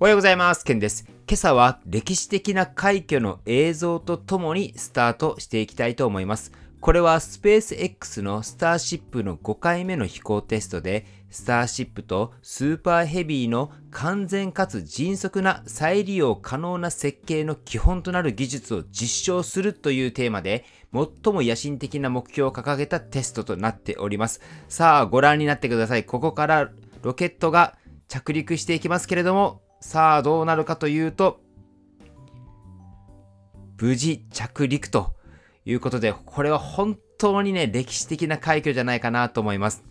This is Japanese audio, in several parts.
おはようございます。ケンです。今朝は歴史的な快挙の映像とともにスタートしていきたいと思います。これはスペース X のスターシップの5回目の飛行テストで、スターシップとスーパーヘビーの完全かつ迅速な再利用可能な設計の基本となる技術を実証するというテーマで、最も野心的な目標を掲げたテストとなっております。さあ、ご覧になってください。ここからロケットが着陸していきますけれども、さあどうなるかというと、無事着陸ということで、これは本当にね、歴史的な快挙じゃないかなと思います。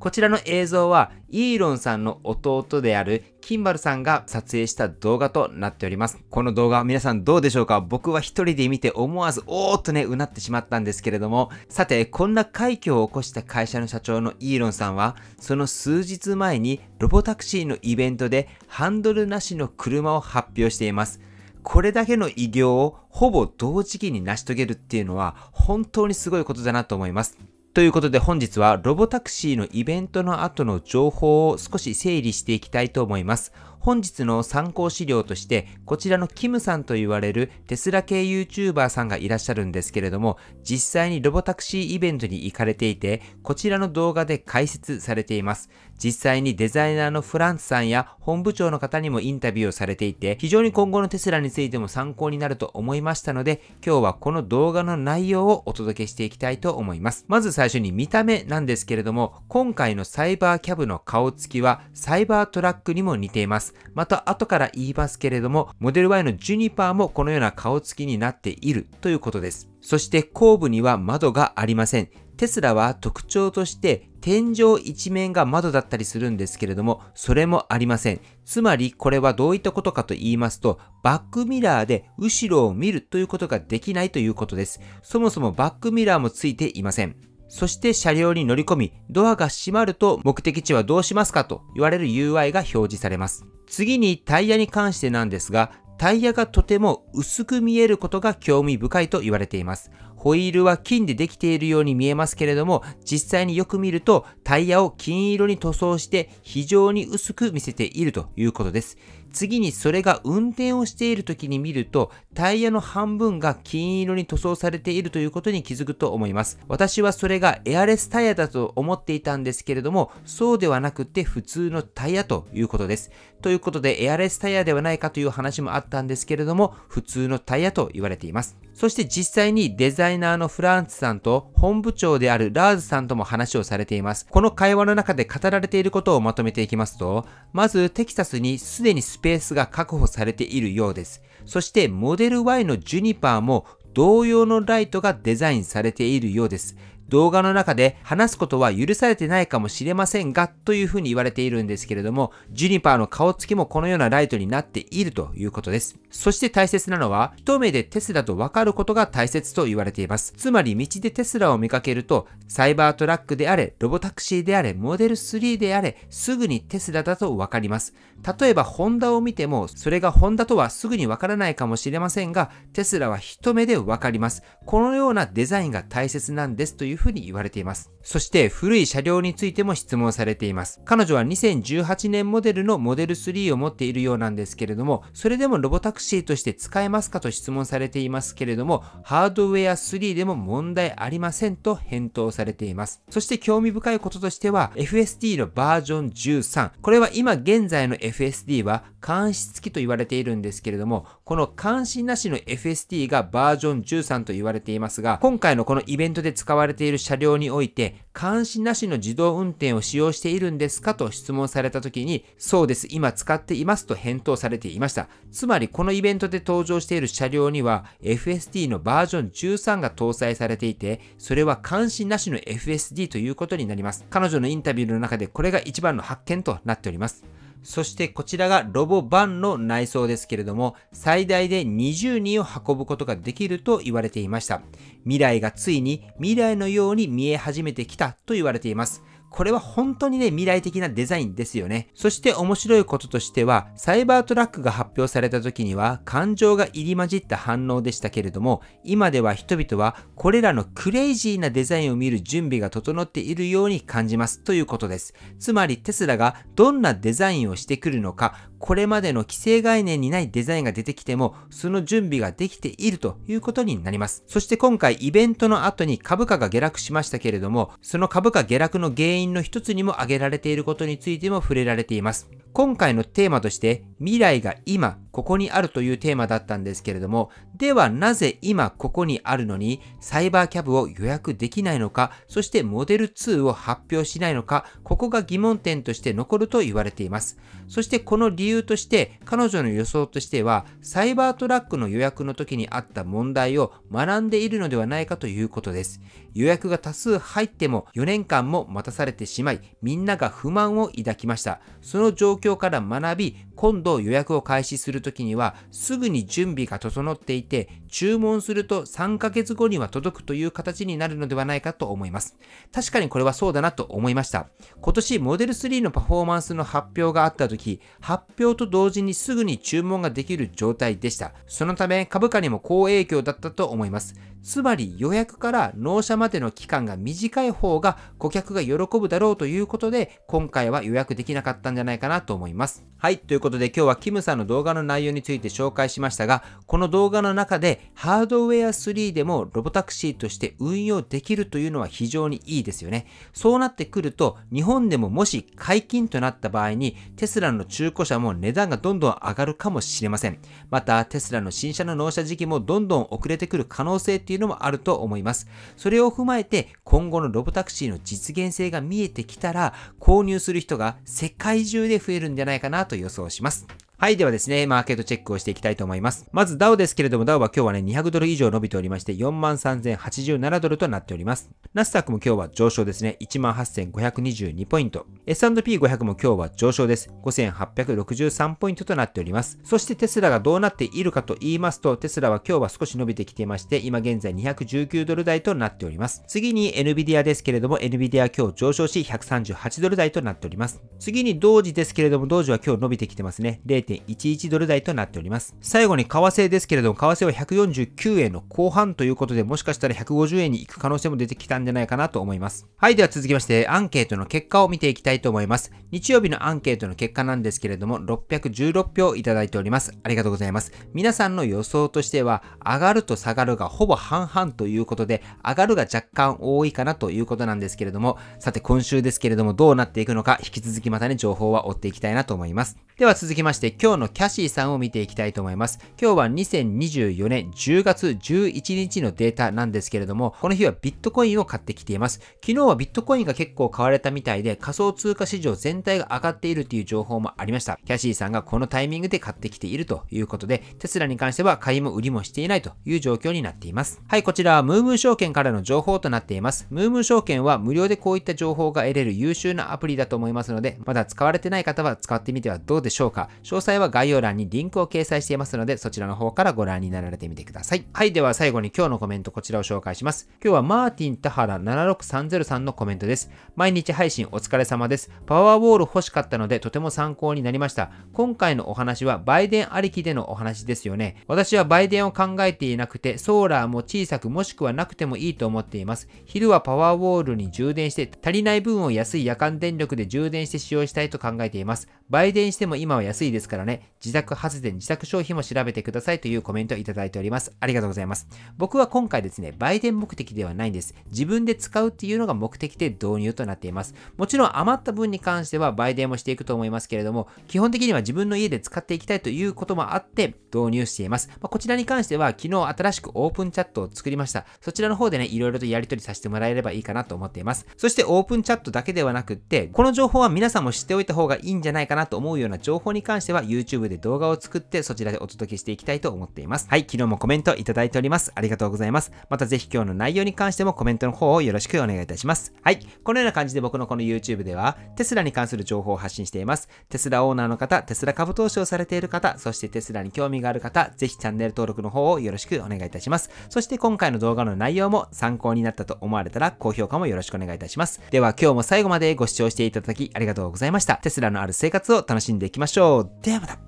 こちらの映像はイーロンさんの弟であるキンバルさんが撮影した動画となっております。この動画皆さんどうでしょうか僕は一人で見て思わずおーっとね、うなってしまったんですけれども、さて、こんな快挙を起こした会社の社長のイーロンさんは、その数日前にロボタクシーのイベントでハンドルなしの車を発表しています。これだけの偉業をほぼ同時期に成し遂げるっていうのは本当にすごいことだなと思います。ということで本日はロボタクシーのイベントの後の情報を少し整理していきたいと思います。本日の参考資料として、こちらのキムさんと言われるテスラ系 YouTuber さんがいらっしゃるんですけれども、実際にロボタクシーイベントに行かれていて、こちらの動画で解説されています。実際にデザイナーのフランスさんや本部長の方にもインタビューをされていて、非常に今後のテスラについても参考になると思いましたので、今日はこの動画の内容をお届けしていきたいと思います。まず最初に見た目なんですけれども、今回のサイバーキャブの顔つきはサイバートラックにも似ています。。また後から言いますけれども、モデル Y のジュニパーもこのような顔つきになっているということです。そして後部には窓がありません。テスラは特徴として天井一面が窓だったりするんですけれども、それもありません。つまりこれはどういったことかと言いますと、バックミラーで後ろを見るということができないということです。そもそもバックミラーもついていません。そして車両に乗り込み、ドアが閉まると目的地はどうしますかと言われる UI が表示されます。次にタイヤに関してなんですが、タイヤがとても薄く見えることが興味深いと言われています。ホイールは金でできているように見えますけれども、実際によく見るとタイヤを金色に塗装して非常に薄く見せているということです。次にそれが運転をしている時に見ると、タイヤの半分が金色に塗装されているということに気づくと思います。私はそれがエアレスタイヤだと思っていたんですけれども、そうではなくて普通のタイヤということです。ということで、エアレスタイヤではないかという話もあったんですけれども、普通のタイヤと言われています。そして実際にデザイナーのフランツさんと本部長であるラーズさんとも話をされています。この会話の中で語られていることをまとめていきますと、まずテキサスにすでにスペースが確保されているようです。そしてモデル Y のジュニパーも同様のライトがデザインされているようです。動画の中で話すことは許されてないかもしれませんが、というふうに言われているんですけれども、ジュニパーの顔つきもこのようなライトになっているということです。そして大切なのは、一目でテスラとわかることが大切と言われています。つまり道でテスラを見かけると、サイバートラックであれ、ロボタクシーであれ、モデル3であれ、すぐにテスラだとわかります。例えばホンダを見ても、それがホンダとはすぐにわからないかもしれませんが、テスラは一目でわかります。このようなデザインが大切なんですというふうに言われています。そして古い車両についても質問されています。彼女は2018年モデルのモデル3を持っているようなんですけれども、それでもロボタクシーとして使えますかと質問されていますけれども、ハードウェア3でも問題ありませんと返答されています。そして興味深いこととしては、FSD のバージョン13。これは今現在の FSD は監視付きと言われているんですけれども、この監視なしの FSD がバージョン13と言われていますが、今回のこのイベントで使われているいる車両において、監視なしの自動運転を使用しているんですかと質問された時に、そうです、今使っていますと返答されていました。つまり、このイベントで登場している車両には、FSD のバージョン13が搭載されていて、それは監視なしの FSD ということになります。彼女のインタビューの中でこれが一番の発見となっております。そしてこちらがロボバンの内装ですけれども、最大で20人を運ぶことができると言われていました。未来がついに未来のように見え始めてきたと言われています。これは本当にね、未来的なデザインですよね。そして面白いこととしては、サイバートラックが発表された時には、感情が入り混じった反応でしたけれども、今では人々は、これらのクレイジーなデザインを見る準備が整っているように感じますということです。つまりテスラがどんなデザインをしてくるのか、これまでの既成概念にないデザインが出てきても、その準備ができているということになります。そして今回イベントの後に株価が下落しましたけれども、その株価下落の原因の一つにも挙げられていることについても触れられています。今回のテーマとして、未来が今、ここにあるというテーマだったんですけれども、ではなぜ今ここにあるのにサイバーキャブを予約できないのか、そしてモデル2を発表しないのか、ここが疑問点として残ると言われています。そしてこの理由として彼女の予想としては、サイバートラックの予約の時にあった問題を学んでいるのではないかということです。予約が多数入っても4年間も待たされてしまい、みんなが不満を抱きました。その状況から学び、今度予約を開始するときにはすぐに準備が整っていて、注文すると3ヶ月後には届くという形になるのではないかと思います。確かにこれはそうだなと思いました。今年モデル3のパフォーマンスの発表があったとき、発表と同時にすぐに注文ができる状態でした。そのため株価にも好影響だったと思います。つまり予約から納車までの期間が短い方が顧客が喜ぶだろうということで、今回は予約できなかったんじゃないかなと思います。はい、ということということで今日はキムさんの動画の内容について紹介しましたが、この動画の中でハードウェア3でもロボタクシーとして運用できるというのは非常にいいですよね。そうなってくると、日本でももし解禁となった場合に、テスラの中古車も値段がどんどん上がるかもしれません。また、テスラの新車の納車時期もどんどん遅れてくる可能性っていうのもあると思います。それを踏まえて、今後のロボタクシーの実現性が見えてきたら、購入する人が世界中で増えるんじゃないかなと予想します。します。はい、ではですね、マーケットチェックをしていきたいと思います。まず、ダウですけれども、ダウは今日はね、200ドル以上伸びておりまして、43,087ドルとなっております。ナスダックも今日は上昇ですね、18,522ポイント。S&P500 も今日は上昇です。5,863ポイントとなっております。そして、テスラがどうなっているかと言いますと、テスラは今日は少し伸びてきていまして、今現在219ドル台となっております。次に、NVIDIA ですけれども、NVIDIA 今日上昇し、138ドル台となっております。次に、同時ですけれども、同時は今日伸びてきてますね。0 1.11ドル台となっております。最後に為替ですけれども、為替は149円の後半ということで、もしかしたら150円に行く可能性も出てきたんじゃないかなと思います。はい、では続きまして、アンケートの結果を見ていきたいと思います。日曜日のアンケートの結果なんですけれども、616票いただいております。ありがとうございます。皆さんの予想としては、上がると下がるがほぼ半々ということで、上がるが若干多いかなということなんですけれども、さて今週ですけれども、どうなっていくのか、引き続きまたね、情報は追っていきたいなと思います。では続きまして、今日のキャシーさんを見ていきたいと思います。今日は2024年10月11日のデータなんですけれども、この日はビットコインを買ってきています。昨日はビットコインが結構買われたみたいで、仮想通貨市場全体が上がっているという情報もありました。キャシーさんがこのタイミングで買ってきているということで、テスラに関しては買いも売りもしていないという状況になっています。はい、こちらはムームー証券からの情報となっています。ムームー証券は無料でこういった情報が得れる優秀なアプリだと思いますので、まだ使われてない方は使ってみてはどうでしょうかでしょうか詳細は概要欄にリンクを掲載していますので、そちらの方からご覧になられてみてください。はい、では最後に今日のコメントこちらを紹介します。今日はマーティン・田原76303さんのコメントです。毎日配信お疲れ様です。パワーウォール欲しかったのでとても参考になりました。今回のお話はバイデンありきでのお話ですよね。私はバイデンを考えていなくて、ソーラーも小さくもしくはなくてもいいと思っています。昼はパワーウォールに充電して、足りない分を安い夜間電力で充電して使用したいと考えています。売電しても今は安いですからね、自宅発電、自宅消費も調べてくださいというコメントをいただいております。ありがとうございます。僕は今回ですね、売電目的ではないんです。自分で使うっていうのが目的で導入となっています。もちろん余った分に関しては売電もしていくと思いますけれども、基本的には自分の家で使っていきたいということもあって導入しています。まあ、こちらに関しては昨日新しくオープンチャットを作りました。そちらの方でね、いろいろとやり取りさせてもらえればいいかなと思っています。そしてオープンチャットだけではなくって、この情報は皆さんも知っておいた方がいいんじゃないかなと思うような情報に関しては YouTube で動画を作ってそちらでお届けしていきたいと思っています。はい、昨日もコメントいただいております。ありがとうございます。またぜひ今日の内容に関してもコメントの方をよろしくお願いいたします。はい、このような感じで僕のこの YouTube ではテスラに関する情報を発信しています。テスラオーナーの方、テスラ株投資をされている方、そしてテスラに興味がある方、ぜひチャンネル登録の方をよろしくお願いいたします。そして今回の動画の内容も参考になったと思われたら高評価もよろしくお願いいたします。では今日も最後までご視聴していただきありがとうございました。テスラのある生活を楽しんでいきましょう。ではまた。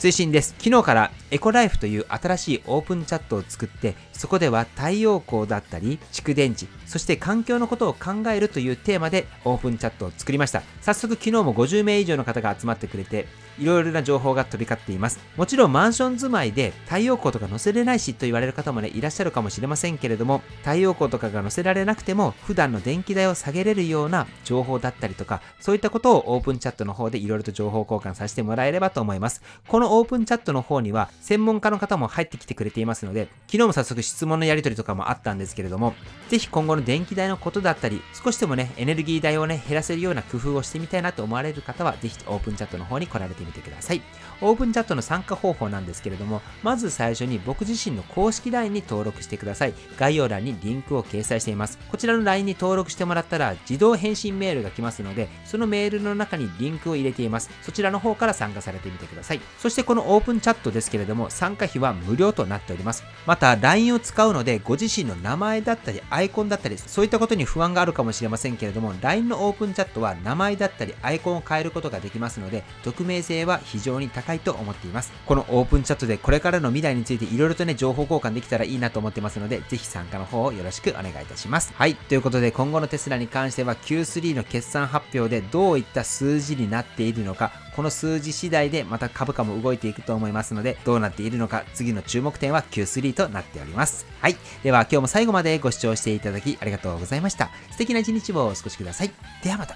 追伸です。昨日からエコライフという新しいオープンチャットを作ってそこでは太陽光だったり、蓄電池、そして環境のことを考えるというテーマでオープンチャットを作りました。早速昨日も50名以上の方が集まってくれて、いろいろな情報が飛び交っています。もちろんマンション住まいで太陽光とか載せれないしと言われる方もね、いらっしゃるかもしれませんけれども、太陽光とかが載せられなくても、普段の電気代を下げれるような情報だったりとか、そういったことをオープンチャットの方でいろいろと情報交換させてもらえればと思います。このオープンチャットの方には、専門家の方も入ってきてくれていますので、昨日も早速質問のやり取りとかもあったんですけれども、ぜひ今後の電気代のことだったり、少しでもね、エネルギー代をね、減らせるような工夫をしてみたいなと思われる方は、ぜひオープンチャットの方に来られてみてください。オープンチャットの参加方法なんですけれども、まず最初に僕自身の公式 LINE に登録してください。概要欄にリンクを掲載しています。こちらの LINE に登録してもらったら、自動返信メールが来ますので、そのメールの中にリンクを入れています。そちらの方から参加されてみてください。そしてこのオープンチャットですけれども、参加費は無料となっております。また、LINE を使うので、ご自身の名前だったり、アイコンだったり、そういったことに不安があるかもしれませんけれども、LINE のオープンチャットは名前だったり、アイコンを変えることができますので、匿名性は非常に高いと思っています。このオープンチャットでこれからの未来についていろいろとね、情報交換できたらいいなと思ってますので、ぜひ参加の方をよろしくお願いいたします。はい、ということで今後のテスラに関しては Q3 の決算発表でどういった数字になっているのか、この数字次第でまた株価も動いていくと思いますので、どうなっているのか、次の注目点は Q3 となっております。はい。では今日も最後までご視聴していただきありがとうございました。素敵な一日をお過ごしください。ではまた。